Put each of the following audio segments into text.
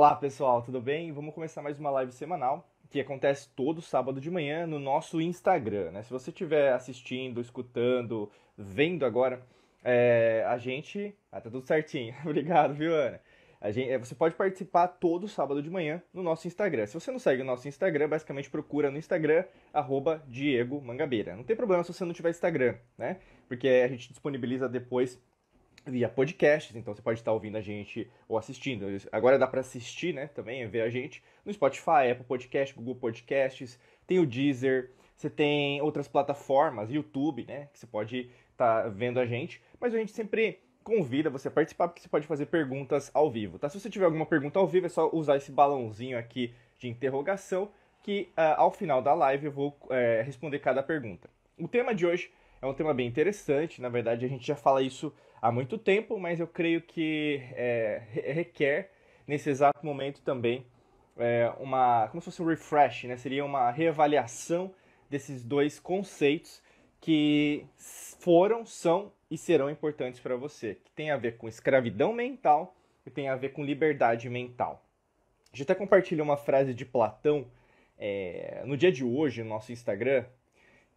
Olá pessoal, tudo bem? Vamos começar mais uma live semanal que acontece todo sábado de manhã no nosso Instagram. Né? Se você estiver assistindo, escutando, vendo agora, é, a gente. Ah, tá tudo certinho. Obrigado, viu, Ana? A gente, é, você pode participar todo sábado de manhã no nosso Instagram. Se você não segue o nosso Instagram, basicamente procura no Instagram, arroba Diego Mangabeira. Não tem problema se você não tiver Instagram, né? Porque a gente disponibiliza depois via podcasts, então você pode estar ouvindo a gente ou assistindo. Agora dá para assistir, né, também, é ver a gente no Spotify, Apple Podcast, Google Podcasts, tem o Deezer, você tem outras plataformas, YouTube, né, que você pode estar tá vendo a gente, mas a gente sempre convida você a participar porque você pode fazer perguntas ao vivo, tá? Se você tiver alguma pergunta ao vivo, é só usar esse balãozinho aqui de interrogação que uh, ao final da live eu vou uh, responder cada pergunta. O tema de hoje é um tema bem interessante, na verdade a gente já fala isso há muito tempo, mas eu creio que é, requer, nesse exato momento também, é, uma, como se fosse um refresh, né? seria uma reavaliação desses dois conceitos que foram, são e serão importantes para você, que tem a ver com escravidão mental e tem a ver com liberdade mental. A gente até compartilhou uma frase de Platão é, no dia de hoje no nosso Instagram,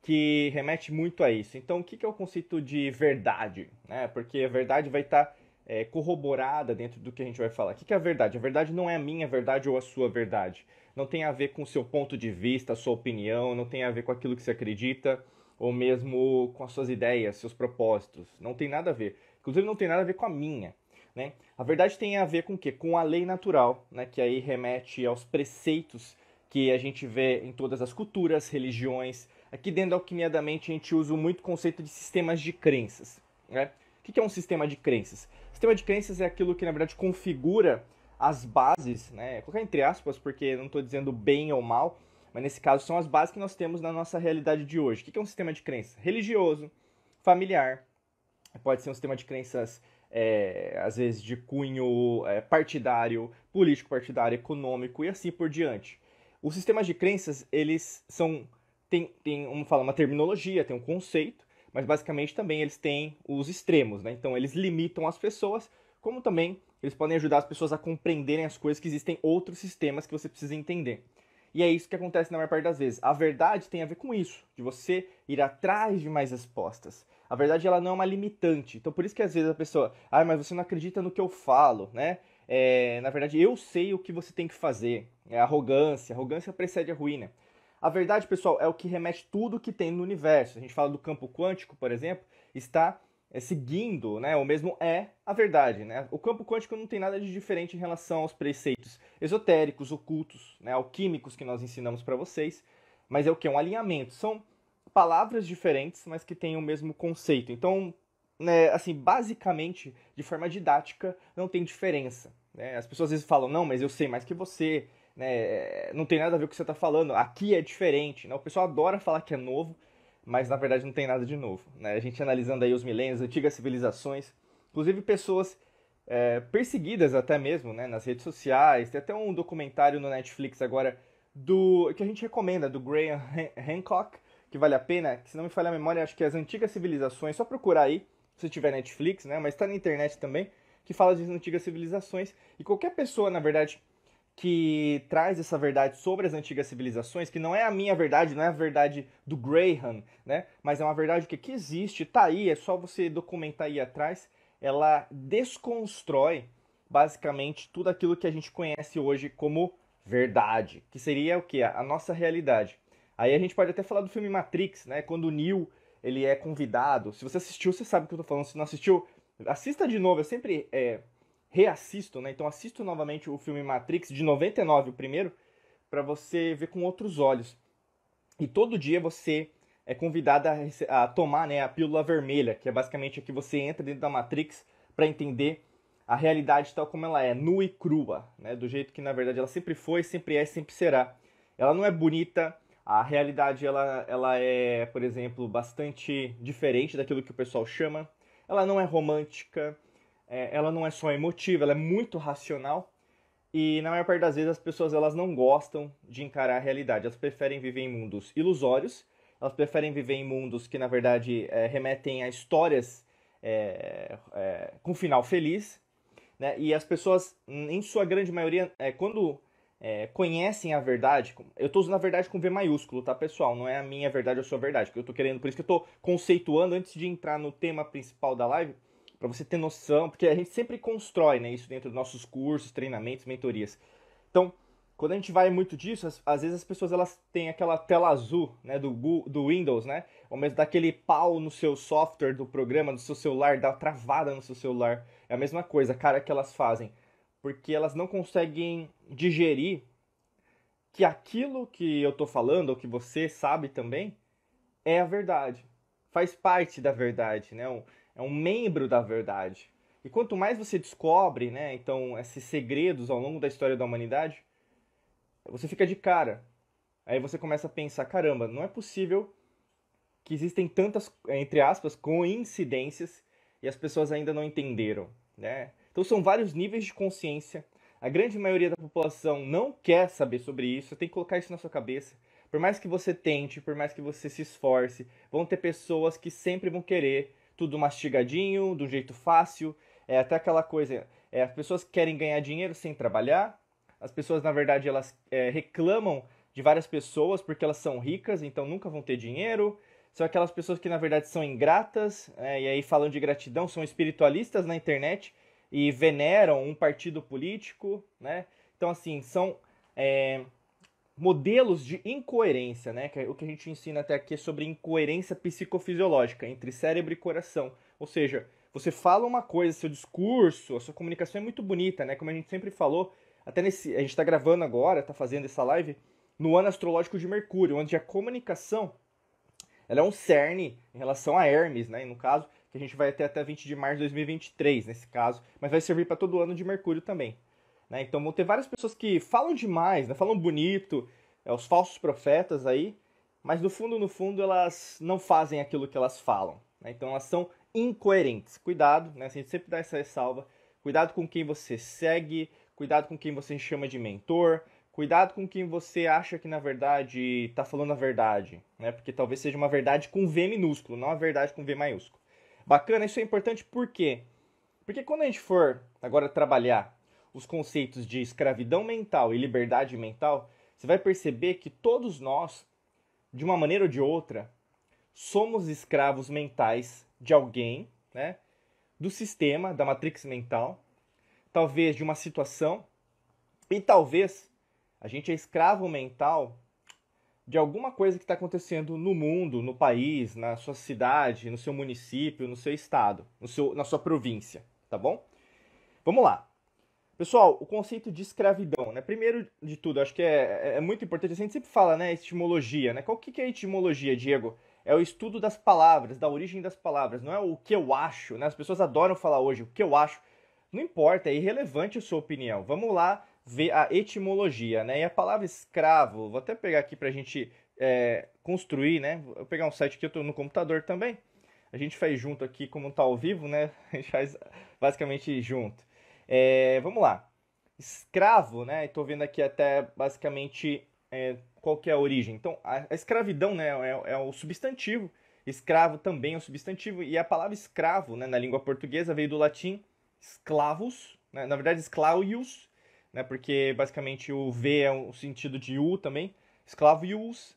que remete muito a isso. Então, o que é o conceito de verdade? Né? Porque a verdade vai estar tá, é, corroborada dentro do que a gente vai falar. O que é a verdade? A verdade não é a minha verdade ou a sua verdade. Não tem a ver com o seu ponto de vista, a sua opinião, não tem a ver com aquilo que você acredita ou mesmo com as suas ideias, seus propósitos. Não tem nada a ver. Inclusive, não tem nada a ver com a minha. Né? A verdade tem a ver com o quê? Com a lei natural, né? que aí remete aos preceitos que a gente vê em todas as culturas, religiões, Aqui dentro da Alquimia da Mente a gente usa muito o conceito de sistemas de crenças. Né? O que é um sistema de crenças? Sistema de crenças é aquilo que na verdade configura as bases, né? colocar entre aspas, porque não estou dizendo bem ou mal, mas nesse caso são as bases que nós temos na nossa realidade de hoje. O que é um sistema de crença? Religioso, familiar, pode ser um sistema de crenças é, às vezes de cunho é, partidário, político partidário, econômico e assim por diante. Os sistemas de crenças eles são tem, tem uma, falar uma terminologia, tem um conceito, mas basicamente também eles têm os extremos, né? Então eles limitam as pessoas, como também eles podem ajudar as pessoas a compreenderem as coisas que existem outros sistemas que você precisa entender. E é isso que acontece na maior parte das vezes. A verdade tem a ver com isso, de você ir atrás de mais respostas. A verdade ela não é uma limitante. Então por isso que às vezes a pessoa, ah, mas você não acredita no que eu falo, né? É, na verdade, eu sei o que você tem que fazer. É arrogância. Arrogância precede a ruína. A verdade, pessoal, é o que remete tudo que tem no universo. A gente fala do campo quântico, por exemplo, está é, seguindo, né, ou mesmo é a verdade. Né? O campo quântico não tem nada de diferente em relação aos preceitos esotéricos, ocultos, né, alquímicos que nós ensinamos para vocês, mas é o que? Um alinhamento. São palavras diferentes, mas que têm o mesmo conceito. Então, né, assim, basicamente, de forma didática, não tem diferença. Né? As pessoas às vezes falam, não, mas eu sei mais que você, né, é, não tem nada a ver com o que você está falando, aqui é diferente. Né? O pessoal adora falar que é novo, mas na verdade não tem nada de novo. Né? A gente analisando aí os milênios, antigas civilizações, inclusive pessoas é, perseguidas até mesmo né, nas redes sociais. Tem até um documentário no Netflix agora do que a gente recomenda, do Graham Hancock, que vale a pena, que se não me falha a memória, acho que é as antigas civilizações, só procurar aí, se tiver Netflix, né, mas está na internet também, que fala das antigas civilizações. E qualquer pessoa, na verdade, que traz essa verdade sobre as antigas civilizações, que não é a minha verdade, não é a verdade do Graham, né? Mas é uma verdade que, que existe, tá aí, é só você documentar aí atrás. Ela desconstrói basicamente tudo aquilo que a gente conhece hoje como verdade, que seria o que a nossa realidade. Aí a gente pode até falar do filme Matrix, né? Quando o Neo ele é convidado. Se você assistiu, você sabe o que eu tô falando. Se não assistiu, assista de novo. Eu sempre é, reassisto, né? Então assisto novamente o filme Matrix de 99, o primeiro, para você ver com outros olhos. E todo dia você é convidado a, a, tomar né, a pílula vermelha, que é basicamente a que você entra dentro da Matrix para entender a realidade tal como ela é, nua e crua, né? Do jeito que na verdade ela sempre foi, sempre é, e sempre será. Ela não é bonita, a realidade ela, ela é, por exemplo, bastante diferente daquilo que o pessoal chama. Ela não é romântica, é, ela não é só emotiva, ela é muito racional. E na maior parte das vezes as pessoas elas não gostam de encarar a realidade, elas preferem viver em mundos ilusórios, elas preferem viver em mundos que na verdade é, remetem a histórias é, é, com final feliz. Né? E as pessoas, em sua grande maioria, é, quando é, conhecem a verdade, eu estou usando a verdade com V maiúsculo, tá pessoal? Não é a minha verdade ou é a sua verdade, que eu estou querendo, por isso que eu estou conceituando antes de entrar no tema principal da live para você ter noção, porque a gente sempre constrói né, isso dentro dos nossos cursos, treinamentos, mentorias. Então, quando a gente vai muito disso, às vezes as pessoas elas têm aquela tela azul né, do, do Windows, né? Ou mesmo daquele pau no seu software, do programa, do seu celular, dá travada no seu celular. É a mesma coisa, cara, que elas fazem. Porque elas não conseguem digerir que aquilo que eu tô falando, ou que você sabe também, é a verdade. Faz parte da verdade, né? é um membro da verdade. E quanto mais você descobre, né, então, esses segredos ao longo da história da humanidade, você fica de cara. Aí você começa a pensar, caramba, não é possível que existem tantas, entre aspas, coincidências e as pessoas ainda não entenderam, né? Então são vários níveis de consciência. A grande maioria da população não quer saber sobre isso, você tem que colocar isso na sua cabeça. Por mais que você tente, por mais que você se esforce, vão ter pessoas que sempre vão querer tudo mastigadinho, de um jeito fácil. É até aquela coisa, é, as pessoas querem ganhar dinheiro sem trabalhar. As pessoas, na verdade, elas é, reclamam de várias pessoas porque elas são ricas, então nunca vão ter dinheiro. São aquelas pessoas que, na verdade, são ingratas, é, e aí falando de gratidão, são espiritualistas na internet e veneram um partido político, né? Então, assim, são... É, modelos de incoerência, né? Que é o que a gente ensina até aqui é sobre incoerência psicofisiológica entre cérebro e coração. Ou seja, você fala uma coisa, seu discurso, a sua comunicação é muito bonita, né? Como a gente sempre falou, até nesse. A gente está gravando agora, está fazendo essa live, no ano astrológico de Mercúrio, onde a comunicação ela é um cerne em relação a Hermes, né? E no caso, que a gente vai até até 20 de março de 2023, nesse caso, mas vai servir para todo o ano de Mercúrio também. Né? Então vão ter várias pessoas que falam demais, né? falam bonito, é, os falsos profetas aí, mas no fundo, no fundo, elas não fazem aquilo que elas falam. Né? Então elas são incoerentes. Cuidado, né? a assim, gente sempre dá essa ressalva. Cuidado com quem você segue, cuidado com quem você chama de mentor, cuidado com quem você acha que na verdade está falando a verdade, né? Porque talvez seja uma verdade com V minúsculo, não a verdade com V maiúsculo. Bacana, isso é importante por quê? Porque quando a gente for agora trabalhar os conceitos de escravidão mental e liberdade mental, você vai perceber que todos nós, de uma maneira ou de outra, somos escravos mentais de alguém, né? Do sistema, da matrix mental, talvez de uma situação, e talvez a gente é escravo mental de alguma coisa que está acontecendo no mundo, no país, na sua cidade, no seu município, no seu estado, no seu, na sua província, tá bom? Vamos lá. Pessoal, o conceito de escravidão, né? Primeiro de tudo, acho que é, é muito importante, a gente sempre fala, né, etimologia, né? Qual que é a etimologia, Diego? É o estudo das palavras, da origem das palavras, não é o que eu acho, né? As pessoas adoram falar hoje o que eu acho. Não importa, é irrelevante a sua opinião. Vamos lá ver a etimologia, né? E a palavra escravo, vou até pegar aqui para a gente é, construir, né? Vou pegar um site aqui eu tô no computador também. A gente faz junto aqui, como tá ao vivo, né? A gente faz basicamente junto. É, vamos lá. Escravo, né? Estou vendo aqui até basicamente é, qual que é a origem. Então, a, a escravidão né, é, é, o substantivo. Escravo também é um substantivo. E a palavra escravo, né, na língua portuguesa, veio do latim esclavos. Né? na verdade, esclavius, né, porque basicamente o V é um sentido de U também. Esclavius,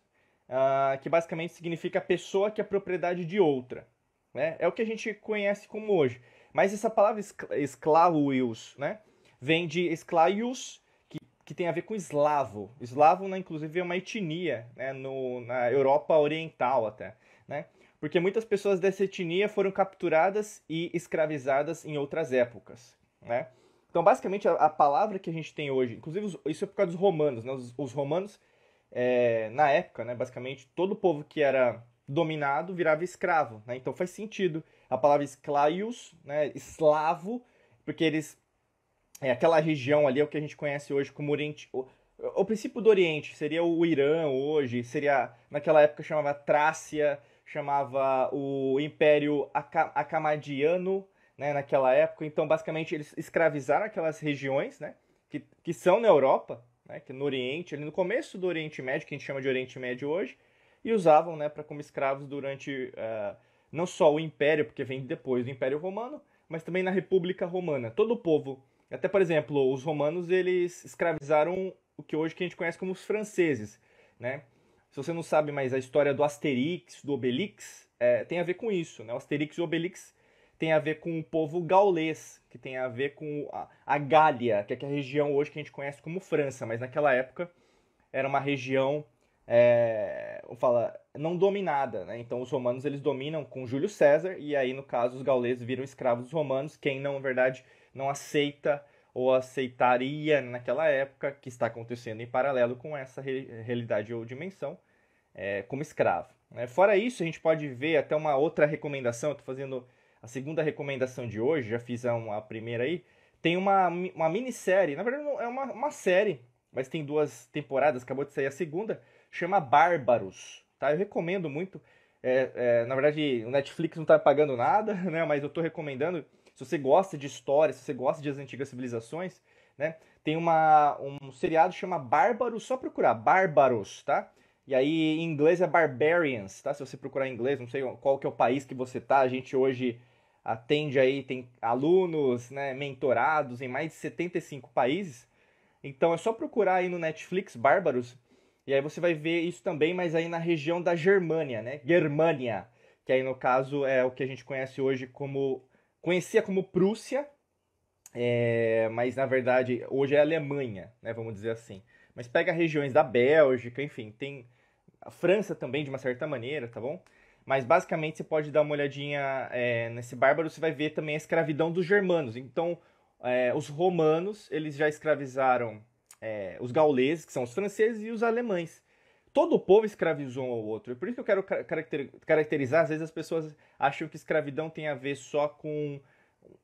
uh, que basicamente significa pessoa que é propriedade de outra. Né? É o que a gente conhece como hoje. Mas essa palavra esclavius, né? Vem de esclavius, que, que tem a ver com eslavo. Eslavo, né, inclusive, é uma etnia né, no, na Europa Oriental até, né? Porque muitas pessoas dessa etnia foram capturadas e escravizadas em outras épocas, né? Então, basicamente, a, a palavra que a gente tem hoje, inclusive os, isso é por causa dos romanos, né? Os, os romanos, é, na época, né, basicamente, todo o povo que era dominado virava escravo, né? Então faz sentido a palavra esclaios, né? Eslavo, porque eles é aquela região ali é o que a gente conhece hoje como Oriente, o, o princípio do Oriente seria o Irã hoje, seria naquela época chamava Trácia, chamava o Império Acamadiano, né, naquela época. Então, basicamente, eles escravizaram aquelas regiões, né, que, que são na Europa, né, que no Oriente, ali no começo do Oriente Médio, que a gente chama de Oriente Médio hoje, e usavam né, para como escravos durante uh, não só o Império, porque vem depois do Império Romano, mas também na República Romana. Todo o povo, até por exemplo, os romanos, eles escravizaram o que hoje que a gente conhece como os franceses, né? Se você não sabe mais a história do Asterix, do Obelix, é, tem a ver com isso, né? O Asterix e o Obelix tem a ver com o povo gaulês, que tem a ver com a, a Gália, que é, é a região hoje que a gente conhece como França, mas naquela época era uma região é, fala, não dominada, né? Então os romanos eles dominam com Júlio César e aí no caso os gauleses viram escravos dos romanos, quem não, na verdade, não aceita ou aceitaria naquela época que está acontecendo em paralelo com essa realidade ou dimensão é, como escravo. Né? Fora isso, a gente pode ver até uma outra recomendação, estou fazendo a segunda recomendação de hoje, já fiz a, primeira aí, tem uma, uma minissérie, na verdade não é uma, uma série, mas tem duas temporadas, acabou de sair a segunda, chama Bárbaros, tá? Eu recomendo muito. É, é, na verdade, o Netflix não está pagando nada, né? Mas eu estou recomendando. Se você gosta de história, se você gosta de as antigas civilizações, né? Tem uma, um seriado que chama Bárbaros, só procurar Bárbaros, tá? E aí em inglês é Barbarians, tá? Se você procurar em inglês, não sei qual que é o país que você tá, a gente hoje atende aí, tem alunos, né, mentorados em mais de 75 países. Então é só procurar aí no Netflix Bárbaros e aí você vai ver isso também, mas aí na região da Germânia, né? Germânia, que aí no caso é o que a gente conhece hoje como conhecia como Prússia, é, mas na verdade hoje é Alemanha, né? Vamos dizer assim. Mas pega regiões da Bélgica, enfim, tem a França também de uma certa maneira, tá bom? Mas basicamente você pode dar uma olhadinha é, nesse bárbaro, você vai ver também a escravidão dos germanos. Então, é, os romanos, eles já escravizaram é, os gauleses, que são os franceses, e os alemães. Todo o povo escravizou um ao outro. Por isso que eu quero caracterizar, às vezes as pessoas acham que escravidão tem a ver só com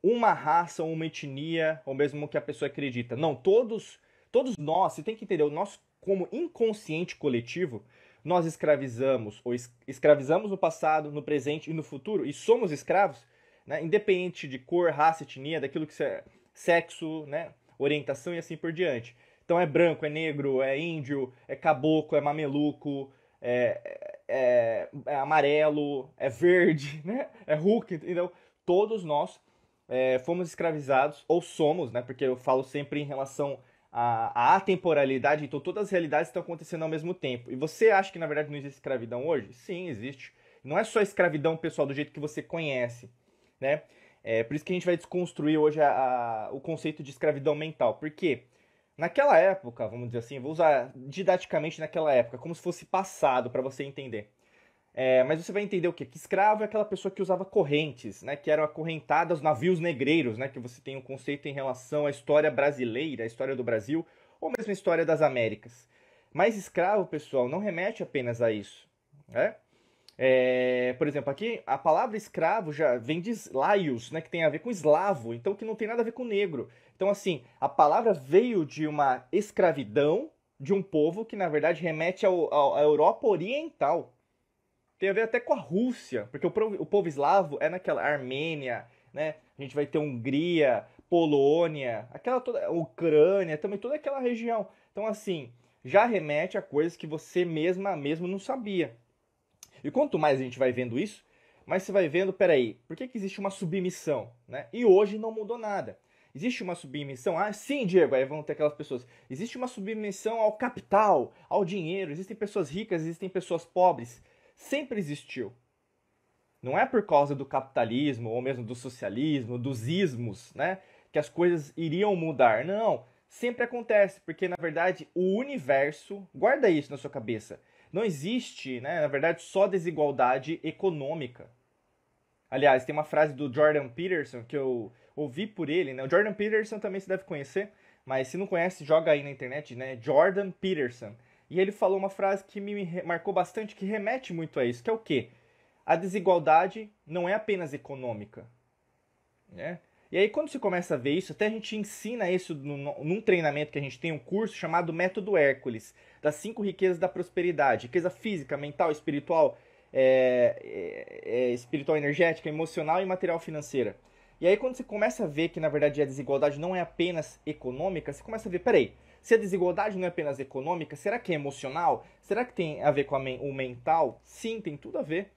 uma raça, uma etnia, ou mesmo que a pessoa acredita. Não, todos, todos nós, você tem que entender, o como inconsciente coletivo, nós escravizamos, ou escravizamos no passado, no presente e no futuro, e somos escravos, né? independente de cor, raça, etnia, daquilo que é sexo, né? orientação e assim por diante. Então é branco, é negro, é índio, é caboclo, é mameluco, é, é, é amarelo, é verde, né? É Hulk. Então, todos nós é, fomos escravizados, ou somos, né? Porque eu falo sempre em relação à, à atemporalidade, então todas as realidades estão acontecendo ao mesmo tempo. E você acha que na verdade não existe escravidão hoje? Sim, existe. Não é só escravidão, pessoal, do jeito que você conhece, né? É por isso que a gente vai desconstruir hoje a, a, o conceito de escravidão mental. Por quê? Porque Naquela época, vamos dizer assim, vou usar didaticamente naquela época, como se fosse passado para você entender. É, mas você vai entender o quê? Que escravo é aquela pessoa que usava correntes, né? Que eram acorrentadas navios negreiros, né? Que você tem um conceito em relação à história brasileira, à história do Brasil, ou mesmo à história das Américas. Mas escravo, pessoal, não remete apenas a isso, né? É, por exemplo, aqui a palavra escravo já vem de laios, né, que tem a ver com eslavo, então que não tem nada a ver com negro. Então, assim, a palavra veio de uma escravidão de um povo que, na verdade, remete ao, ao, à Europa Oriental. Tem a ver até com a Rússia, porque o, o povo eslavo é naquela Armênia, né? A gente vai ter Hungria, Polônia, aquela toda, Ucrânia, também toda aquela região. Então, assim, já remete a coisas que você mesma mesmo não sabia. E quanto mais a gente vai vendo isso, mais você vai vendo, peraí, por que, que existe uma submissão? Né? E hoje não mudou nada. Existe uma submissão. Ah, sim, Diego, aí vão ter aquelas pessoas. Existe uma submissão ao capital, ao dinheiro. Existem pessoas ricas, existem pessoas pobres. Sempre existiu. Não é por causa do capitalismo, ou mesmo do socialismo, dos ismos, né? Que as coisas iriam mudar. Não. Sempre acontece, porque na verdade o universo. Guarda isso na sua cabeça. Não existe, né, na verdade, só desigualdade econômica. Aliás, tem uma frase do Jordan Peterson que eu ouvi por ele, né? O Jordan Peterson também se deve conhecer, mas se não conhece, joga aí na internet, né? Jordan Peterson. E ele falou uma frase que me marcou bastante, que remete muito a isso, que é o quê? A desigualdade não é apenas econômica, né? E aí quando se começa a ver isso, até a gente ensina isso num treinamento que a gente tem, um curso chamado Método Hércules, das cinco riquezas da prosperidade, riqueza física, mental, espiritual, é, é, é, espiritual energética, emocional e material financeira. E aí quando você começa a ver que na verdade a desigualdade não é apenas econômica, você começa a ver, peraí, se a desigualdade não é apenas econômica, será que é emocional? Será que tem a ver com men o mental? Sim, tem tudo a ver,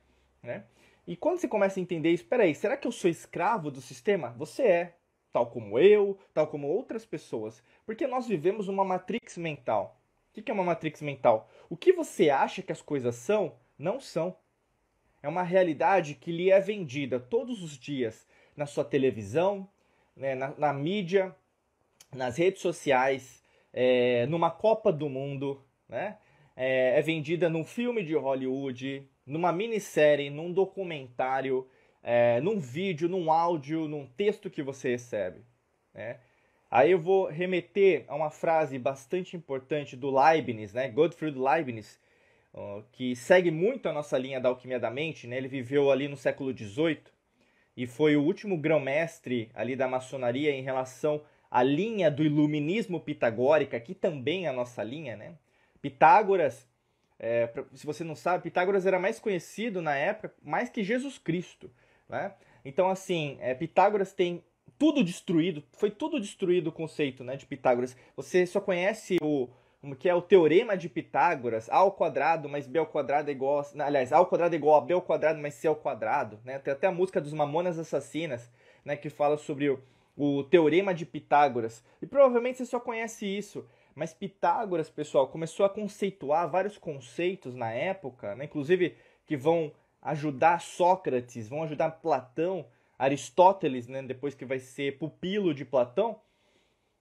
né? E quando você começa a entender isso, peraí, será que eu sou escravo do sistema? Você é, tal como eu, tal como outras pessoas. Porque nós vivemos uma matrix mental. O que é uma matrix mental? O que você acha que as coisas são, não são. É uma realidade que lhe é vendida todos os dias na sua televisão, né, na, na, mídia, nas redes sociais, é, numa Copa do Mundo, né? É, é, vendida num filme de Hollywood, numa minissérie, num documentário, é, num vídeo, num áudio, num texto que você recebe. Né? Aí eu vou remeter a uma frase bastante importante do Leibniz, né? Gottfried Leibniz, que segue muito a nossa linha da alquimia da mente, né? Ele viveu ali no século XVIII e foi o último grão-mestre ali da maçonaria em relação à linha do iluminismo pitagórica, que também é a nossa linha, né? Pitágoras, é, se você não sabe, Pitágoras era mais conhecido na época mais que Jesus Cristo, né? Então, assim, é, Pitágoras tem tudo destruído, foi tudo destruído o conceito né, de Pitágoras. Você só conhece o, que é o teorema de Pitágoras, a ao quadrado mais b ao quadrado é igual a, aliás, a ao quadrado é igual a b ao quadrado mais c ao quadrado, né? Tem até a música dos Mamonas Assassinas, né, que fala sobre o, o teorema de Pitágoras. E provavelmente você só conhece isso, mas Pitágoras, pessoal, começou a conceituar vários conceitos na época, né? inclusive que vão ajudar Sócrates, vão ajudar Platão, Aristóteles, né, depois que vai ser pupilo de Platão,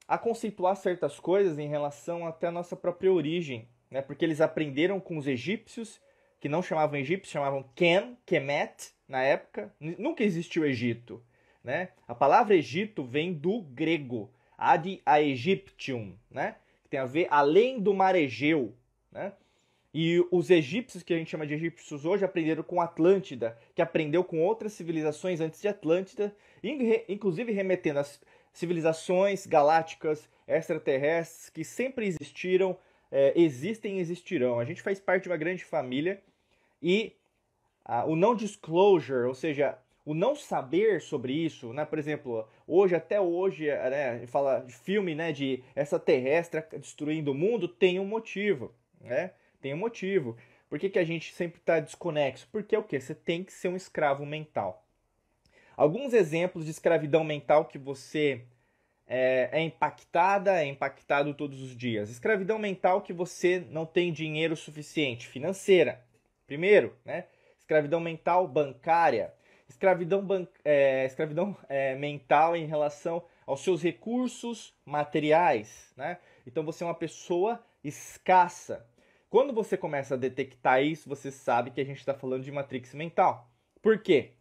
a conceituar certas coisas em relação até a nossa própria origem, né? Porque eles aprenderam com os egípcios, que não chamavam egípcios, chamavam Ken, Kemet, na época. Nunca existiu Egito, né? A palavra Egito vem do grego, ad aegyptium, né? Que tem a ver além do mar Egeu, né? E os egípcios, que a gente chama de egípcios hoje, aprenderam com Atlântida, que aprendeu com outras civilizações antes de Atlântida, inclusive remetendo às civilizações galácticas, extraterrestres que sempre existiram, é, existem e existirão. A gente faz parte de uma grande família e ah, o não disclosure, ou seja, o não saber sobre isso, né? Por exemplo, hoje até hoje, né, fala de filme, né, de essa terrestre destruindo o mundo, tem um motivo, né? Tem um motivo. Por que, que a gente sempre está desconexo? Porque é o que? Você tem que ser um escravo mental. Alguns exemplos de escravidão mental que você é, é impactada, é impactado todos os dias. Escravidão mental que você não tem dinheiro suficiente, financeira. Primeiro, né? Escravidão mental bancária. Escravidão, ban é, escravidão é, mental em relação aos seus recursos materiais, né? Então você é uma pessoa escassa. Quando você começa a detectar isso, você sabe que a gente está falando de matrix mental. Por quê?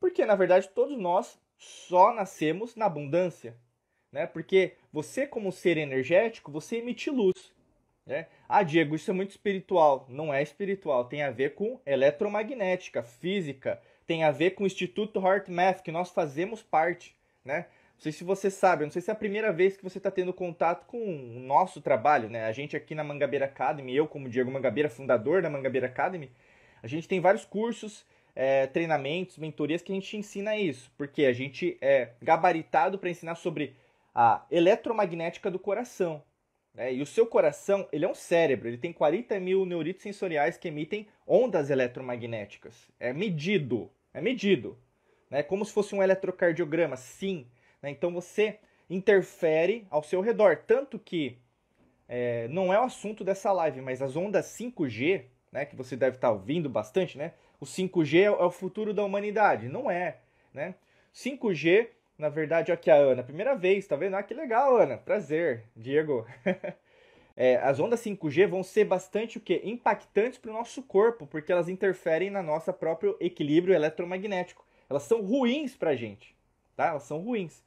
Porque, na verdade, todos nós só nascemos na abundância. Né? Porque você, como ser energético, você emite luz. Né? Ah, Diego, isso é muito espiritual. Não é espiritual, tem a ver com eletromagnética, física, tem a ver com o Instituto HeartMath, que nós fazemos parte. Né? Não sei se você sabe, não sei se é a primeira vez que você está tendo contato com o nosso trabalho. Né? A gente aqui na Mangabeira Academy, eu como Diego Mangabeira, fundador da Mangabeira Academy, a gente tem vários cursos é, treinamentos, mentorias que a gente ensina isso, porque a gente é gabaritado para ensinar sobre a eletromagnética do coração. Né? E o seu coração, ele é um cérebro, ele tem 40 mil neuritos sensoriais que emitem ondas eletromagnéticas. É medido, é medido. Né? Como se fosse um eletrocardiograma, sim. Né? Então você interfere ao seu redor, tanto que é, não é o assunto dessa live, mas as ondas 5G né, que você deve estar ouvindo bastante, né? O 5G é, é o futuro da humanidade. Não é, né? 5G, na verdade, aqui a Ana, primeira vez, tá vendo? Ah, que legal, Ana. Prazer, Diego. é, as ondas 5G vão ser bastante o quê? Impactantes para o nosso corpo, porque elas interferem na nossa próprio equilíbrio eletromagnético. Elas são ruins para a gente, tá? Elas são ruins.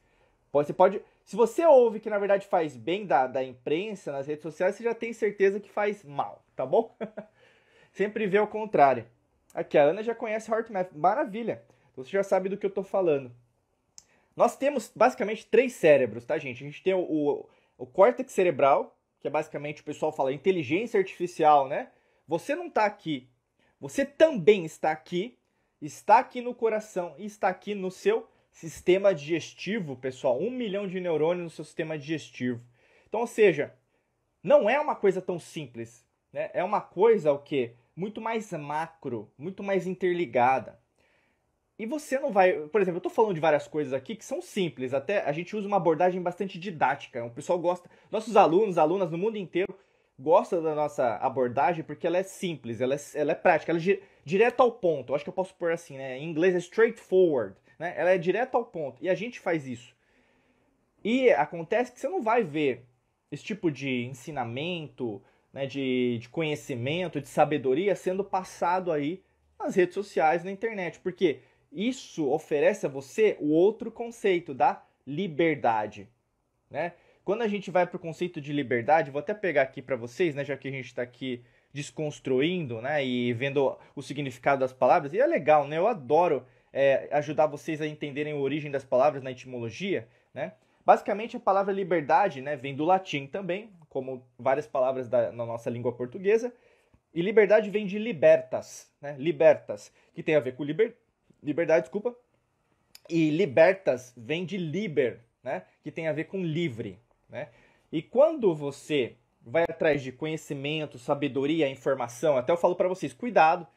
Você pode, se você ouve que na verdade faz bem da, da imprensa nas redes sociais, você já tem certeza que faz mal, tá bom? sempre vê ao contrário. Aqui, a Ana já conhece HeartMath, maravilha! você já sabe do que eu estou falando. Nós temos basicamente três cérebros, tá, gente? A gente tem o, o, o córtex cerebral, que é basicamente o pessoal fala inteligência artificial, né? Você não está aqui, você também está aqui, está aqui no coração e está aqui no seu sistema digestivo, pessoal. Um milhão de neurônios no seu sistema digestivo. Então, ou seja, não é uma coisa tão simples. Né? É uma coisa o que muito mais macro, muito mais interligada. E você não vai. Por exemplo, eu estou falando de várias coisas aqui que são simples, até a gente usa uma abordagem bastante didática. O pessoal gosta. Nossos alunos, alunas no mundo inteiro gostam da nossa abordagem porque ela é simples, ela é, ela é prática, ela é direto ao ponto. Eu acho que eu posso pôr assim, né? Em inglês é straightforward, né? Ela é direto ao ponto. E a gente faz isso. E acontece que você não vai ver esse tipo de ensinamento, né, de, de conhecimento, de sabedoria sendo passado aí nas redes sociais, na internet, porque isso oferece a você o outro conceito da liberdade, né? Quando a gente vai para o conceito de liberdade, vou até pegar aqui para vocês, né, já que a gente está aqui desconstruindo, né, e vendo o significado das palavras. E é legal, né? Eu adoro é, ajudar vocês a entenderem a origem das palavras na etimologia, né? Basicamente, a palavra liberdade né, vem do latim também, como várias palavras da, na nossa língua portuguesa. E liberdade vem de libertas, né? Libertas, que tem a ver com liber... liberdade, desculpa. E libertas vem de liber, né? Que tem a ver com livre, né? E quando você vai atrás de conhecimento, sabedoria, informação, até eu falo para vocês, cuidado,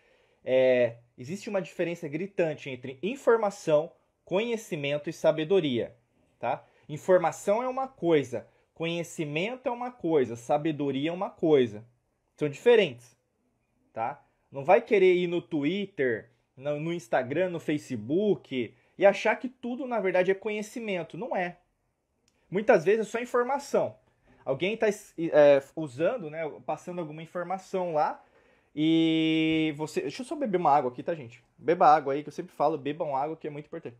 é, existe uma diferença gritante entre informação, conhecimento e sabedoria, tá? Informação é uma coisa, conhecimento é uma coisa, sabedoria é uma coisa. São diferentes, tá? Não vai querer ir no Twitter, no Instagram, no Facebook e achar que tudo na verdade é conhecimento. Não é. Muitas vezes é só informação. Alguém está é, usando, né, passando alguma informação lá e você. Deixa eu só beber uma água aqui, tá, gente? Beba água aí, que eu sempre falo, bebam água, que é muito importante.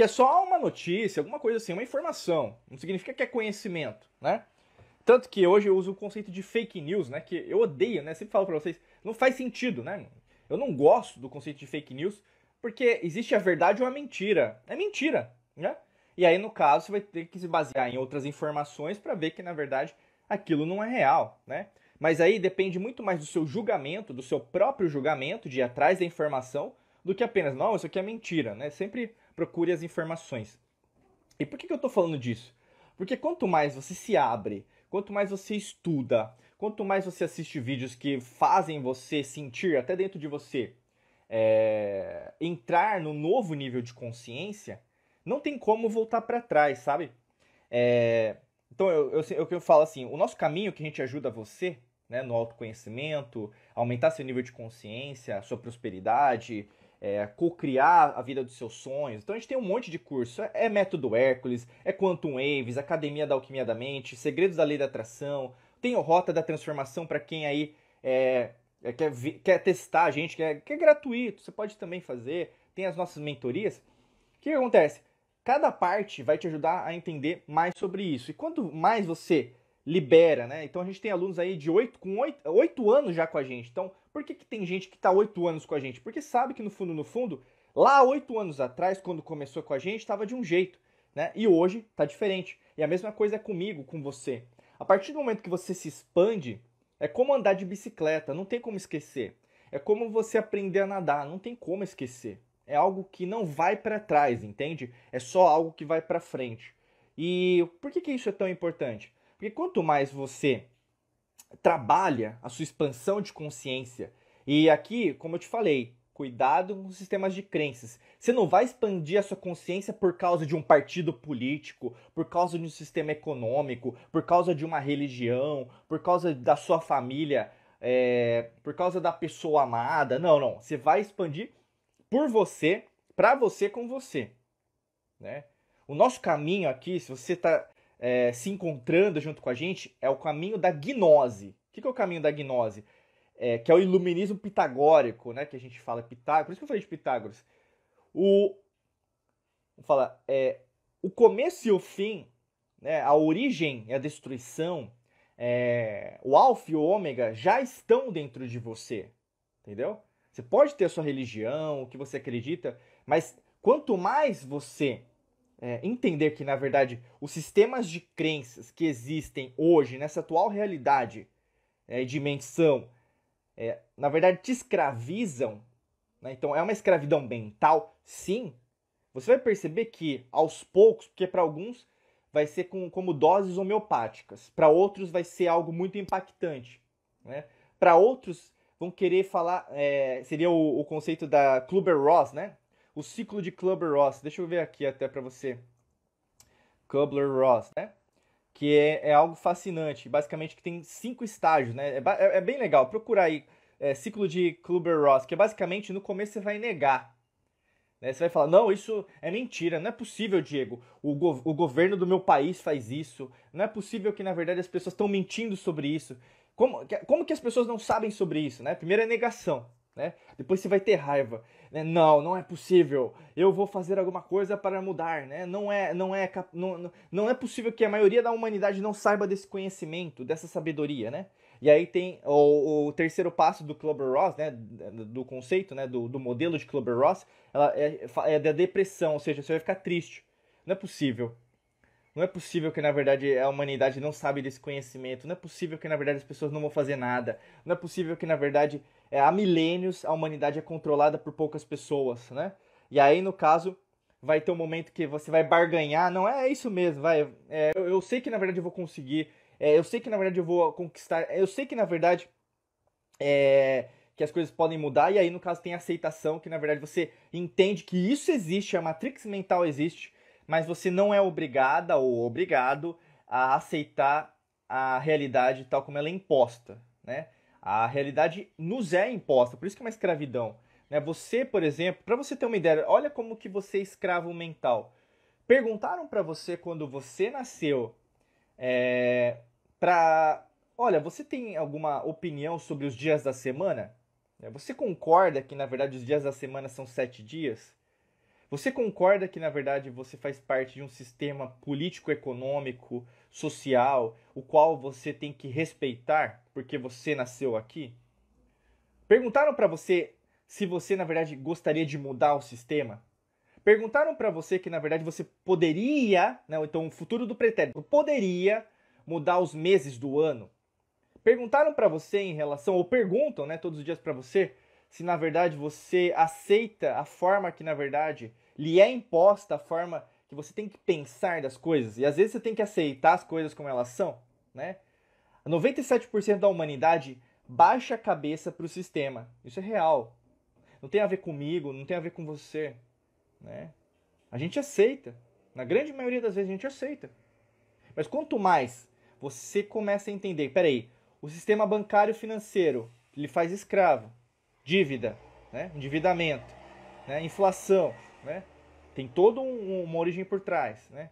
que é só uma notícia, alguma coisa assim, uma informação. Não significa que é conhecimento, né? Tanto que hoje eu uso o conceito de fake news, né? Que eu odeio, né? Sempre falo para vocês, não faz sentido, né? Eu não gosto do conceito de fake news porque existe a verdade ou a mentira. É mentira, né? E aí, no caso, você vai ter que se basear em outras informações para ver que, na verdade, aquilo não é real, né? Mas aí depende muito mais do seu julgamento, do seu próprio julgamento, de ir atrás da informação, do que apenas, não, isso aqui é mentira, né? Sempre procure as informações. E por que, que eu estou falando disso? Porque quanto mais você se abre, quanto mais você estuda, quanto mais você assiste vídeos que fazem você sentir até dentro de você é, entrar no novo nível de consciência, não tem como voltar para trás, sabe? É, então eu, eu, eu, é eu falo assim, o nosso caminho que a gente ajuda você né, no autoconhecimento, aumentar seu nível de consciência, sua prosperidade, é, co-criar a vida dos seus sonhos. Então a gente tem um monte de curso. É, é, Método Hércules, é Quantum Waves, Academia da Alquimia da Mente, Segredos da Lei da Atração, tem o Rota da Transformação para quem aí é, é, quer, quer testar a gente, que é, que é gratuito, você pode também fazer. Tem as nossas mentorias. O que acontece? Cada parte vai te ajudar a entender mais sobre isso. E quanto mais você libera, né? Então a gente tem alunos aí de 8, com 8, 8 anos já com a gente. Então por que, que tem gente que está oito anos com a gente? Porque sabe que no fundo, no fundo, lá oito anos atrás, quando começou com a gente, estava de um jeito, né? E hoje está diferente. E a mesma coisa é comigo, com você. A partir do momento que você se expande, é como andar de bicicleta, não tem como esquecer. É como você aprender a nadar, não tem como esquecer. É algo que não vai para trás, entende? É só algo que vai para frente. E por que, que isso é tão importante? Porque quanto mais você trabalha a sua expansão de consciência. E aqui, como eu te falei, cuidado com sistemas de crenças. Você não vai expandir a sua consciência por causa de um partido político, por causa de um sistema econômico, por causa de uma religião, por causa da sua família, é, por causa da pessoa amada. Não, não. Você vai expandir por você, para você, com você. Né? O nosso caminho aqui, se você está é, se encontrando junto com a gente é o caminho da gnose. O que, que é o caminho da gnose? É, que é o iluminismo pitagórico, né? Que a gente fala Pitágoras. Por isso que eu falei de Pitágoras. O, vamos falar, é, o começo e o fim, né? A origem e a destruição, é, o alfa e o ômega já estão dentro de você, entendeu? Você pode ter a sua religião, o que você acredita, mas quanto mais você é, entender que, na verdade, os sistemas de crenças que existem hoje, nessa atual realidade e é, dimensão, é, na verdade, te escravizam, né? então é uma escravidão mental, sim, você vai perceber que, aos poucos, porque para alguns vai ser com, como doses homeopáticas, para outros vai ser algo muito impactante, né? para outros vão querer falar, é, seria o, o conceito da Kluber-Ross, né? O ciclo de Clubber ross deixa eu ver aqui até para você. Clubber ross né? Que é, é, algo fascinante, basicamente que tem cinco estágios, né? É, é, é bem legal, procura aí é, ciclo de Clubber ross que é basicamente no começo você vai negar. Né? Você vai falar, não, isso é mentira, não é possível, Diego. O, go o governo do meu país faz isso. Não é possível que, na verdade, as pessoas estão mentindo sobre isso. Como, como que as pessoas não sabem sobre isso, né? Primeiro é negação. Né? Depois você vai ter raiva, né? Não, não é possível. Eu vou fazer alguma coisa para mudar, né? Não é, não é, não, não é possível que a maioria da humanidade não saiba desse conhecimento, dessa sabedoria, né? E aí tem o, o terceiro passo do clover ross né? Do conceito, né? Do, do modelo de clover ross ela é, é da depressão, ou seja, você vai ficar triste. Não é possível. Não é possível que, na verdade, a humanidade não sabe desse conhecimento. Não é possível que, na verdade, as pessoas não vão fazer nada. Não é possível que, na verdade, é, há milênios a humanidade é controlada por poucas pessoas, né? E aí, no caso, vai ter um momento que você vai barganhar, não é isso mesmo, vai. É, eu, eu, sei que na verdade eu vou conseguir, é, eu sei que na verdade eu vou conquistar, é, eu sei que na verdade é, que as coisas podem mudar, e aí no caso tem aceitação, que na verdade você entende que isso existe, a matrix mental existe, mas você não é obrigada ou obrigado a aceitar a realidade tal como ela é imposta, né? A realidade nos é imposta, por isso que é uma escravidão. Né? Você, por exemplo, para você ter uma ideia, olha como que você é escravo mental. Perguntaram para você quando você nasceu, é, para, olha, você tem alguma opinião sobre os dias da semana? É, você concorda que na verdade os dias da semana são sete dias? Você concorda que, na verdade, você faz parte de um sistema político-econômico social, o qual você tem que respeitar porque você nasceu aqui? Perguntaram para você se você na verdade gostaria de mudar o sistema? Perguntaram para você que na verdade você poderia, né, então o futuro do pretérito, poderia mudar os meses do ano? Perguntaram para você em relação ou perguntam, né, todos os dias para você se na verdade você aceita a forma que na verdade lhe é imposta, a forma que você tem que pensar das coisas e às vezes você tem que aceitar as coisas como elas são, né? 97% da humanidade baixa a cabeça para o sistema. Isso é real. Não tem a ver comigo, não tem a ver com você, né? A gente aceita. Na grande maioria das vezes a gente aceita. Mas quanto mais você começa a entender, peraí, o sistema bancário financeiro ele faz escravo, dívida, né? endividamento, né? inflação, né? Tem toda um, uma origem por trás, né?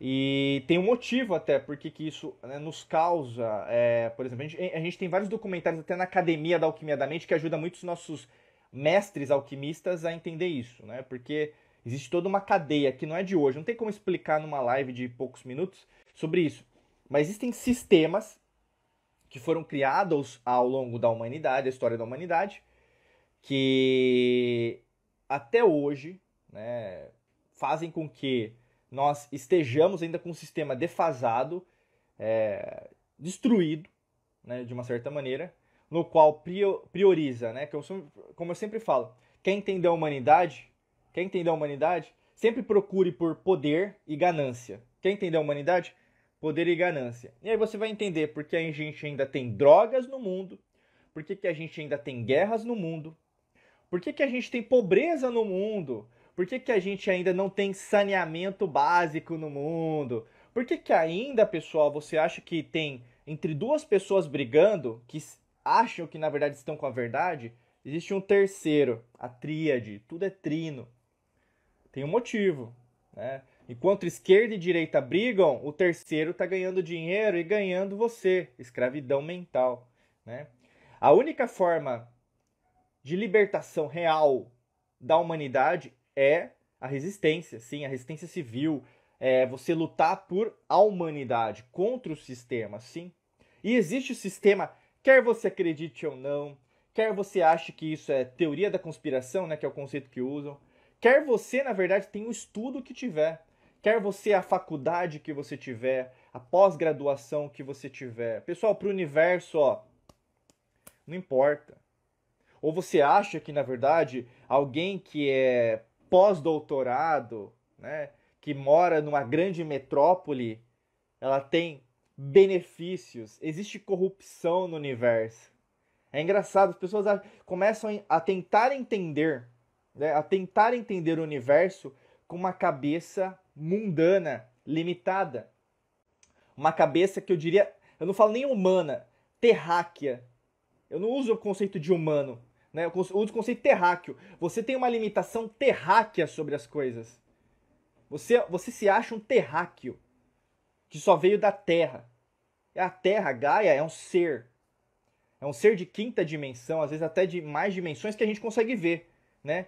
E tem um motivo até porque que isso né, nos causa. É, por exemplo, a gente, a gente, tem vários documentários até na Academia da Alquimia da Mente que ajuda muito os nossos mestres alquimistas a entender isso, né? Porque existe toda uma cadeia que não é de hoje, não tem como explicar numa live de poucos minutos sobre isso. Mas existem sistemas que foram criados ao longo da humanidade, a história da humanidade, que até hoje né, fazem com que nós estejamos ainda com um sistema defasado, é, destruído, né, de uma certa maneira, no qual prioriza, né, que eu, como eu sempre falo, quem entender a humanidade, quem entender a humanidade, sempre procure por poder e ganância. Quem entender a humanidade? Poder e ganância. E aí você vai entender porque a gente ainda tem drogas no mundo, por que, a gente ainda tem guerras no mundo, por que a gente tem pobreza no mundo, por que, que a gente ainda não tem saneamento básico no mundo? Por que, que ainda, pessoal, você acha que tem entre duas pessoas brigando, que acham que na verdade estão com a verdade, existe um terceiro, a tríade, tudo é trino. Tem um motivo, né? Enquanto esquerda e direita brigam, o terceiro está ganhando dinheiro e ganhando você, escravidão mental, né? A única forma de libertação real da humanidade é a resistência, sim, a resistência civil, é você lutar por a humanidade, contra o sistema, sim. E existe o sistema, quer você acredite ou não, quer você ache que isso é teoria da conspiração, né, que é o conceito que usam, quer você, na verdade, tenha o estudo que tiver, quer você a faculdade que você tiver, a pós-graduação que você tiver. Pessoal, para o universo, ó, não importa. Ou você acha que, na verdade, alguém que é pós-doutorado, né, que mora numa grande metrópole, ela tem benefícios. Existe corrupção no universo. É engraçado, as pessoas começam a tentar entender, né, a tentar entender o universo com uma cabeça mundana, limitada. Uma cabeça que eu diria, eu não falo nem humana, terráquea. Eu não uso o conceito de humano, né? conceito terráqueo. Você tem uma limitação terráquea sobre as coisas. Você, você se acha um terráqueo que só veio da Terra. É a Terra, Gaia, é um ser. É um ser de quinta dimensão, às vezes até de mais dimensões que a gente consegue ver, né?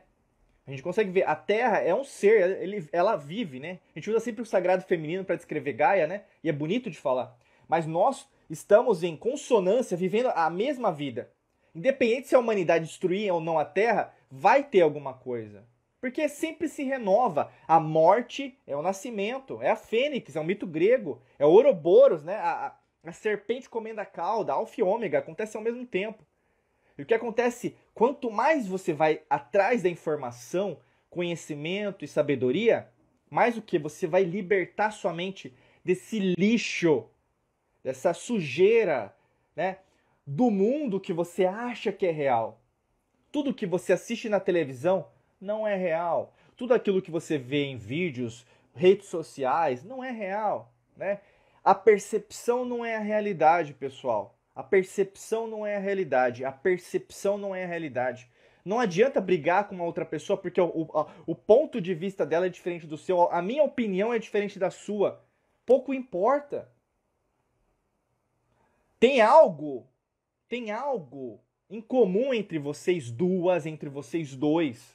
A gente consegue ver. A Terra é um ser, ele, ela vive, né? A gente usa sempre o sagrado feminino para descrever Gaia, né? E é bonito de falar. Mas nós estamos em consonância, vivendo a mesma vida. Independente se a humanidade destruir ou não a Terra, vai ter alguma coisa. Porque sempre se renova. A morte é o nascimento, é a fênix, é o mito grego, é o Ouroboros, né? A, a, a serpente comendo a cauda, a alfa e ômega, acontece ao mesmo tempo. E o que acontece, quanto mais você vai atrás da informação, conhecimento e sabedoria, mais o que você vai libertar sua mente desse lixo, dessa sujeira, né? do mundo que você acha que é real. Tudo que você assiste na televisão não é real. Tudo aquilo que você vê em vídeos, redes sociais, não é real, né? A percepção não é a realidade, pessoal. A percepção não é a realidade. A percepção não é a realidade. Não adianta brigar com uma outra pessoa porque o, o, o, ponto de vista dela é diferente do seu, a minha opinião é diferente da sua. Pouco importa. Tem algo tem algo em comum entre vocês duas, entre vocês dois.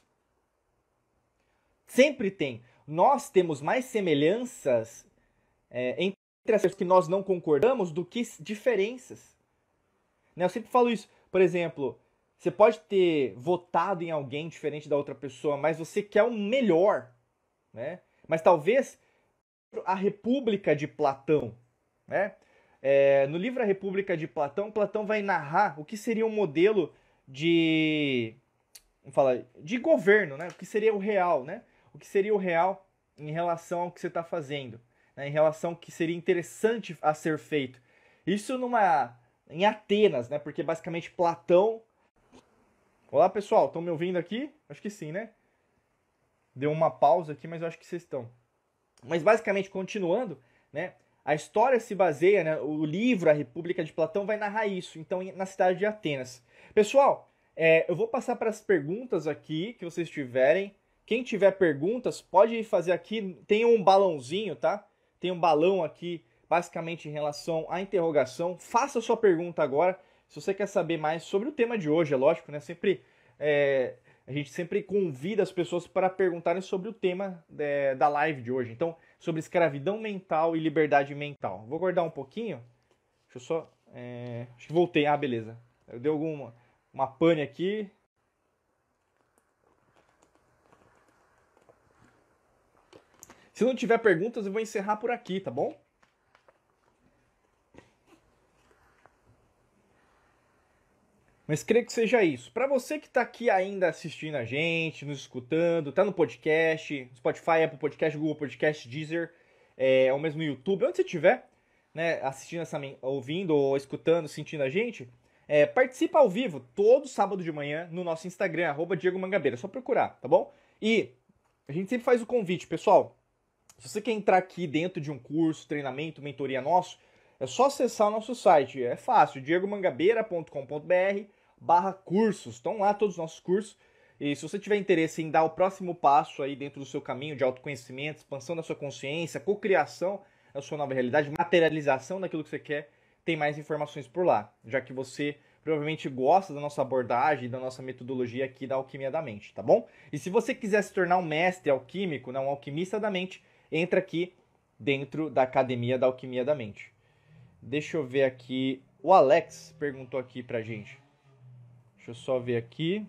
Sempre tem. Nós temos mais semelhanças é, entre as que nós não concordamos do que diferenças. Né? Eu sempre falo isso. Por exemplo, você pode ter votado em alguém diferente da outra pessoa, mas você quer o um melhor. Né? Mas talvez a República de Platão. Né? É, no livro A República de Platão, Platão vai narrar o que seria um modelo de falar, de governo, né? O que seria o real, né? O que seria o real em relação ao que você está fazendo, né? em relação ao que seria interessante a ser feito. Isso numa em Atenas, né? Porque basicamente Platão. Olá pessoal, estão me ouvindo aqui? Acho que sim, né? Deu uma pausa aqui, mas eu acho que vocês estão. Mas basicamente continuando, né? A história se baseia, né, o livro A República de Platão vai narrar isso, então na cidade de Atenas. Pessoal, é, eu vou passar para as perguntas aqui que vocês tiverem. Quem tiver perguntas, pode fazer aqui. Tem um balãozinho, tá? Tem um balão aqui, basicamente em relação à interrogação. Faça a sua pergunta agora, se você quer saber mais sobre o tema de hoje, é lógico, né? Sempre é, a gente sempre convida as pessoas para perguntarem sobre o tema é, da live de hoje. Então, sobre escravidão mental e liberdade mental. Vou guardar um pouquinho. Deixa eu só. É... Acho que voltei. Ah, beleza. Eu dei alguma uma pane aqui. Se não tiver perguntas, eu vou encerrar por aqui, tá bom? Mas creio que seja isso. Para você que está aqui ainda assistindo a gente, nos escutando, está no podcast, Spotify, Apple Podcast, Google Podcast, Deezer, é, ou mesmo no YouTube, onde você estiver, né, assistindo essa, ouvindo ou escutando, sentindo a gente, é, participa ao vivo todo sábado de manhã no nosso Instagram, arroba Diego Mangabeira. É só procurar, tá bom? E a gente sempre faz o convite, pessoal. Se você quer entrar aqui dentro de um curso, treinamento, mentoria nosso, é só acessar o nosso site. É fácil, diegomangabeira.com.br barra cursos. Estão lá todos os nossos cursos. E se você tiver interesse em dar o próximo passo aí dentro do seu caminho de autoconhecimento, expansão da sua consciência, cocriação da sua nova realidade, materialização daquilo que você quer, tem mais informações por lá, já que você provavelmente gosta da nossa abordagem, da nossa metodologia aqui da alquimia da mente, tá bom? E se você quiser se tornar um mestre alquímico, não um alquimista da mente, entra aqui dentro da academia da alquimia da mente. Deixa eu ver aqui. O Alex perguntou aqui pra gente. Deixa eu só ver aqui.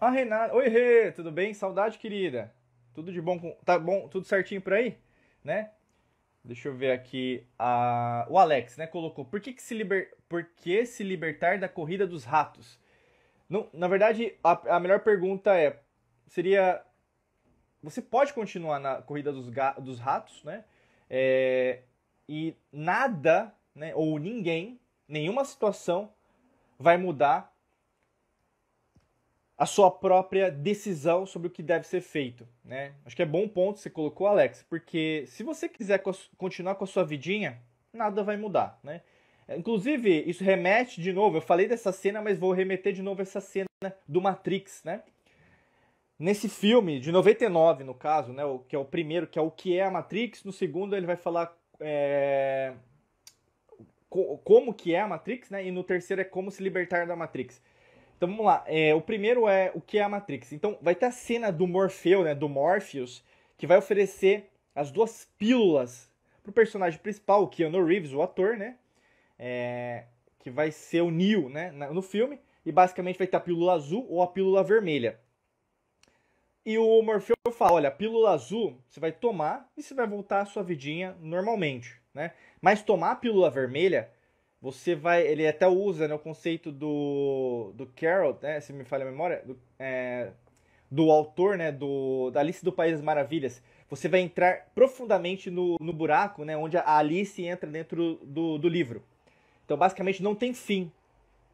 A ah, Renata. Oi, Rê, tudo bem? Saudade, querida. Tudo de bom? Com... Tá bom? Tudo certinho por aí? Né? Deixa eu ver aqui. A... O Alex, né, colocou. Por que, que se liber... Por que se libertar da corrida dos ratos? Não, na verdade, a, a melhor pergunta é. Seria. Você pode continuar na corrida dos, ga... dos ratos, né? É... E nada, né? Ou ninguém, nenhuma situação vai mudar a sua própria decisão sobre o que deve ser feito, né? Acho que é bom ponto que você colocou, Alex, porque se você quiser continuar com a sua vidinha, nada vai mudar, né? Inclusive, isso remete de novo, eu falei dessa cena, mas vou remeter de novo essa cena do Matrix, né? Nesse filme, de 99 no caso, né, que é o primeiro, que é o que é a Matrix, no segundo ele vai falar é, co como que é a Matrix, né? E no terceiro é como se libertar da Matrix. Então vamos lá. É, o primeiro é o que é a Matrix. Então vai ter a cena do Morfeu, né? Do Morpheus, que vai oferecer as duas pílulas pro personagem principal, o Keanu Reeves, o ator, né? É, que vai ser o Neo, né? No filme. E basicamente vai ter a pílula azul ou a pílula vermelha. E o Morfeu fala: olha, pílula azul você vai tomar e você vai voltar à sua vidinha normalmente, né? Mas tomar a pílula vermelha, você vai. Ele até usa né, o conceito do, do Carol, né? Se me falha a memória, do, é, do autor, né? Do, da Alice do País das Maravilhas. Você vai entrar profundamente no, no buraco, né? Onde a Alice entra dentro do, do livro. Então, basicamente, não tem fim.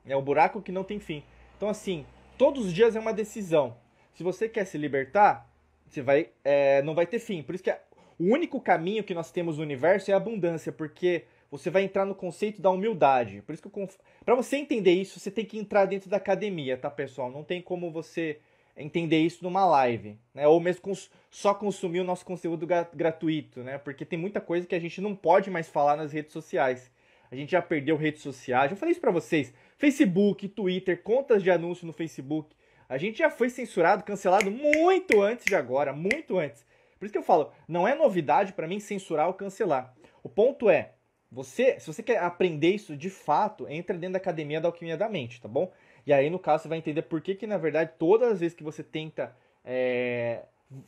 É o buraco que não tem fim. Então, assim, todos os dias é uma decisão se você quer se libertar, você vai, é, não vai ter fim. Por isso que é, o único caminho que nós temos no universo é a abundância, porque você vai entrar no conceito da humildade. Por isso que conf... para você entender isso, você tem que entrar dentro da academia, tá, pessoal? Não tem como você entender isso numa live, né? Ou mesmo cons... só consumir o nosso conteúdo gratuito, né? Porque tem muita coisa que a gente não pode mais falar nas redes sociais. A gente já perdeu redes sociais. Já falei isso para vocês. Facebook, Twitter, contas de anúncio no Facebook. A gente já foi censurado, cancelado muito antes de agora, muito antes. Por isso que eu falo, não é novidade para mim censurar ou cancelar. O ponto é, você, se você quer aprender isso de fato, entra dentro da academia da alquimia da mente, tá bom? E aí, no caso, você vai entender por que, que na verdade, todas as vezes que você tenta é,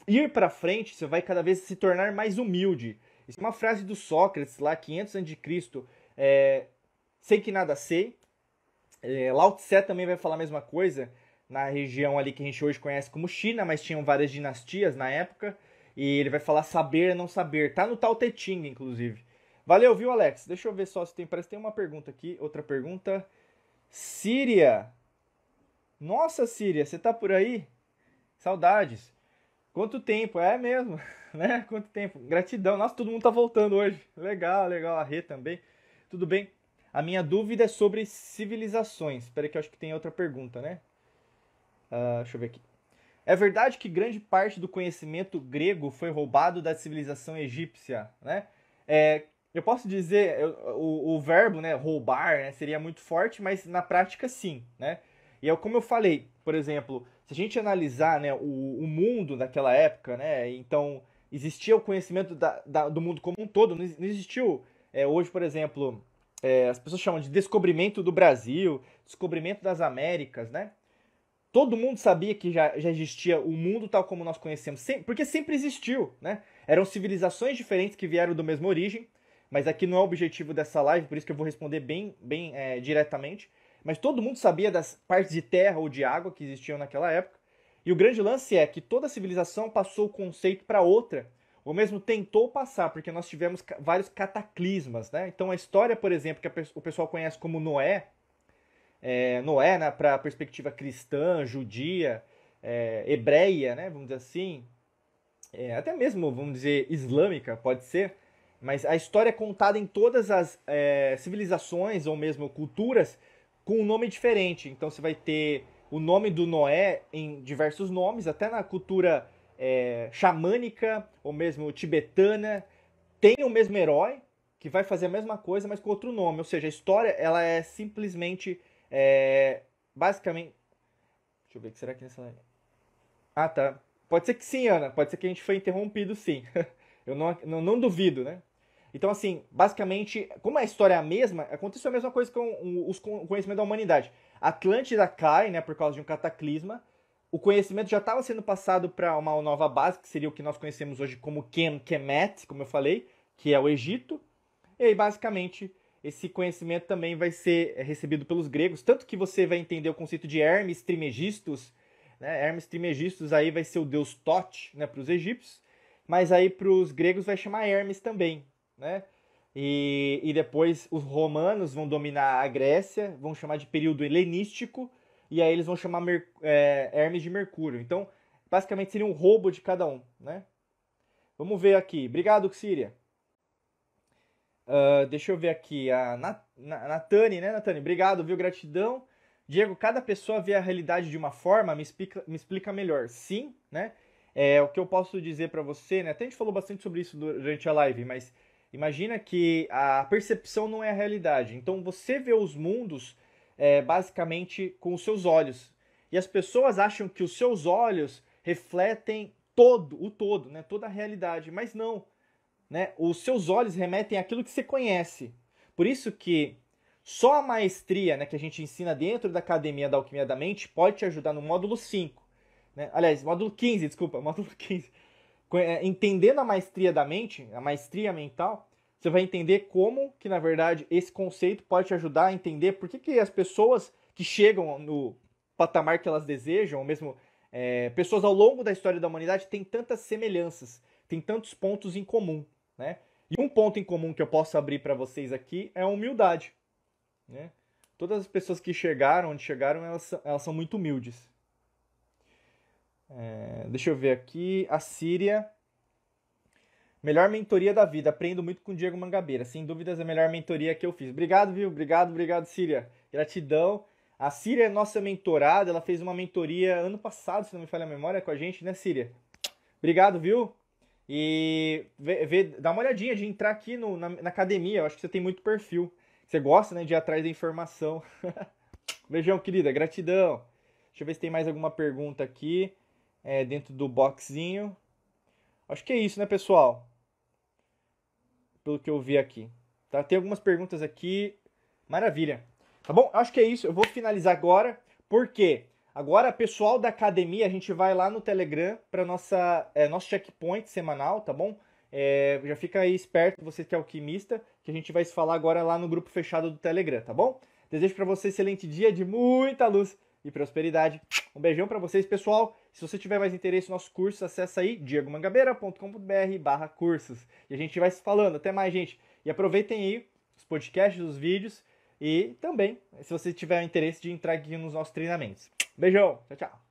ir para frente, você vai cada vez se tornar mais humilde. Isso é uma frase do Sócrates, lá 500 a.C., é, sei que nada sei. É, Lao Tse também vai falar a mesma coisa na região ali que a gente hoje conhece como China, mas tinham várias dinastias na época. E ele vai falar saber, não saber. Tá no tal Te inclusive. Valeu, viu, Alex? Deixa eu ver só se tem. Parece que tem uma pergunta aqui. Outra pergunta. Síria. Nossa, Síria, você tá por aí? Saudades. Quanto tempo? É mesmo, né? Quanto tempo? Gratidão. Nossa, todo mundo tá voltando hoje. Legal, legal. A Rê também. Tudo bem? A minha dúvida é sobre civilizações. Espera que eu acho que tem outra pergunta, né? Ah, deixa eu ver aqui. É verdade que grande parte do conhecimento grego foi roubado da civilização egípcia, né? É, eu posso dizer, eu, o, o, verbo, né, roubar, né, seria muito forte, mas na prática sim, né? E é como eu falei, por exemplo, se a gente analisar né, o, o mundo daquela época, né, então existia o conhecimento da, da, do mundo como um todo, não existiu é, hoje, por exemplo, é, as pessoas chamam de descobrimento do Brasil, descobrimento das Américas, né? Todo mundo sabia que já, já existia o mundo tal como nós conhecemos, porque sempre existiu, né? Eram civilizações diferentes que vieram do mesmo origem, mas aqui não é o objetivo dessa live, por isso que eu vou responder bem, bem é, diretamente. Mas todo mundo sabia das partes de terra ou de água que existiam naquela época. E o grande lance é que toda civilização passou o conceito para outra, ou mesmo tentou passar, porque nós tivemos vários cataclismas, né? Então a história, por exemplo, que o pessoal conhece como Noé, é, Noé, né, para a perspectiva cristã, judia, é, hebreia, né, vamos dizer assim, é, até mesmo, vamos dizer, islâmica, pode ser, mas a história é contada em todas as é, civilizações ou mesmo culturas com um nome diferente. Então você vai ter o nome do Noé em diversos nomes, até na cultura é, xamânica ou mesmo tibetana, tem o mesmo herói que vai fazer a mesma coisa, mas com outro nome. Ou seja, a história ela é simplesmente é, basicamente. Deixa eu ver, o que será que nessa live. Ah, tá. Pode ser que sim, Ana. Pode ser que a gente foi interrompido, sim. eu não, não, não duvido, né? Então, assim, basicamente, como a história é a mesma, aconteceu a mesma coisa com os conhecimento da humanidade. Atlântida cai, né, por causa de um cataclisma. O conhecimento já estava sendo passado para uma nova base, que seria o que nós conhecemos hoje como Kem Kemet, como eu falei, que é o Egito. E aí, basicamente, esse conhecimento também vai ser é, recebido pelos gregos, tanto que você vai entender o conceito de Hermes Trimegistus, né? Hermes Trimegistus aí vai ser o deus Tote, né, para os egípcios, mas aí para os gregos vai chamar Hermes também, né? E, e depois os romanos vão dominar a Grécia, vão chamar de período helenístico, e aí eles vão chamar Mer é, Hermes de Mercúrio. Então, basicamente seria um roubo de cada um, né? Vamos ver aqui. Obrigado, Síria. Uh, deixa eu ver aqui, a Nat Natane, né, Natane? Obrigado, viu? Gratidão. Diego, cada pessoa vê a realidade de uma forma, me explica, me explica melhor. Sim, né? É, o que eu posso dizer para você, né? Até a gente falou bastante sobre isso durante a live, mas imagina que a percepção não é a realidade. Então você vê os mundos é, basicamente com os seus olhos. E as pessoas acham que os seus olhos refletem todo, o todo, né? Toda a realidade, mas não né? Os seus olhos remetem àquilo que você conhece. Por isso que só a maestria né, que a gente ensina dentro da Academia da Alquimia da Mente pode te ajudar no módulo 5. Né? Aliás, módulo 15, desculpa, módulo 15. É, entendendo a maestria da mente, a maestria mental, você vai entender como que, na verdade, esse conceito pode te ajudar a entender por que, que as pessoas que chegam no patamar que elas desejam, ou mesmo é, pessoas ao longo da história da humanidade, têm tantas semelhanças, têm tantos pontos em comum né? E um ponto em comum que eu posso abrir para vocês aqui é a humildade, né? Todas as pessoas que chegaram, onde chegaram, elas, elas são muito humildes. É, deixa eu ver aqui. A Síria. Melhor mentoria da vida. Aprendo muito com o Diego Mangabeira. Sem dúvidas, a melhor mentoria que eu fiz. Obrigado, viu? Obrigado, obrigado, Síria. Gratidão. A Síria é nossa mentorada. Ela fez uma mentoria ano passado, se não me falha a memória, com a gente, né, Síria? Obrigado, viu? E ver vê, dá uma olhadinha de entrar aqui no, na, na, academia. Eu acho que você tem muito perfil. Você gosta né, de ir atrás da informação. Beijão, querida. Gratidão. Deixa eu ver se tem mais alguma pergunta aqui é, dentro do boxinho. Acho que é isso, né, pessoal? Pelo que eu vi aqui. Tá? Tem algumas perguntas aqui. Maravilha. Tá bom? Acho que é isso. Eu vou finalizar agora. Por quê? Porque Agora, pessoal da academia, a gente vai lá no Telegram para nossa é, nosso checkpoint semanal, tá bom? É, já fica aí esperto, você que é alquimista, que a gente vai se falar agora lá no grupo fechado do Telegram, tá bom? Desejo para você um excelente dia de muita luz e prosperidade. Um beijão para vocês, pessoal. Se você tiver mais interesse no nosso curso, acessa aí diegomangabeira.com.br barra cursos. E a gente vai se falando. Até mais, gente. E aproveitem aí os podcasts, os vídeos e também, se você tiver interesse de entrar aqui nos nossos treinamentos. Beijão, tchau, tchau.